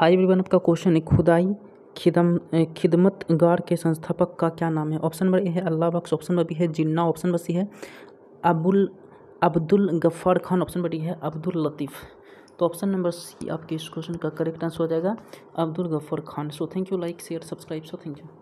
high everyone का question है खुदाई खिदम गार के संस्थापक का क्या नाम है ऑप्शन नंबर ए है Allah Bakhsh option number B है जिन्ना ऑप्शन नंबर सी है Abul Abdul Ghaffar Khan option number D है अब्दुल लतीफ़ तो ऑप्शन नंबर सी आपके इस क्वेश्चन का करेक्ट आंसर हो जाएगा Abdul Ghaffar Khan so thank you like share subscribe so thank you